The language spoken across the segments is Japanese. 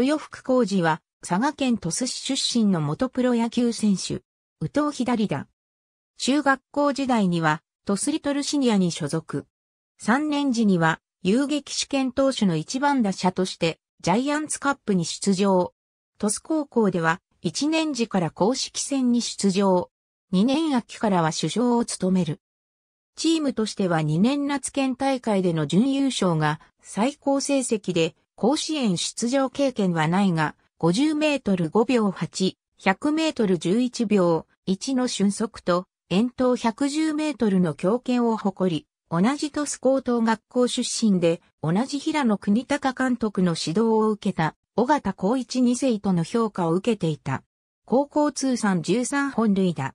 豊福浩二は、佐賀県鳥栖市出身の元プロ野球選手、宇藤左だ。中学校時代には、鳥栖リトルシニアに所属。3年時には、遊撃試験投手の一番打者として、ジャイアンツカップに出場。鳥栖高校では、1年時から公式戦に出場。2年秋からは首相を務める。チームとしては2年夏県大会での準優勝が最高成績で甲子園出場経験はないが、50メートル5秒8、100メートル11秒1の瞬速と、遠投110メートルの強肩を誇り、同じ鳥栖高等学校出身で、同じ平野国高監督の指導を受けた、尾形光一二世との評価を受けていた。高校通算13本塁打。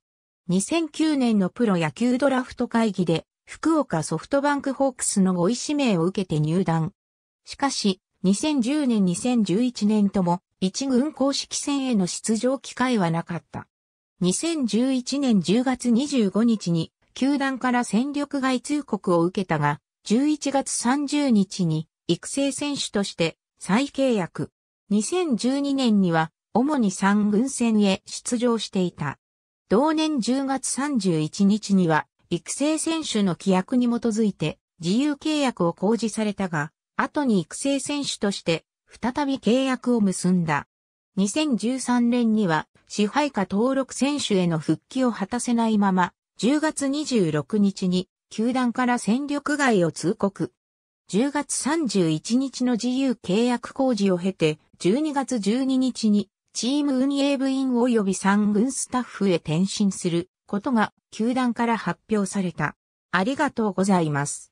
2009年のプロ野球ドラフト会議で、福岡ソフトバンクホークスの5位指名を受けて入団。しかし、2010年2011年とも一軍公式戦への出場機会はなかった。2011年10月25日に球団から戦力外通告を受けたが、11月30日に育成選手として再契約。2012年には主に三軍戦へ出場していた。同年10月31日には育成選手の規約に基づいて自由契約を公示されたが、後に育成選手として再び契約を結んだ。2013年には支配下登録選手への復帰を果たせないまま、10月26日に球団から戦力外を通告。10月31日の自由契約工事を経て、12月12日にチーム運営部員及び3軍スタッフへ転身することが球団から発表された。ありがとうございます。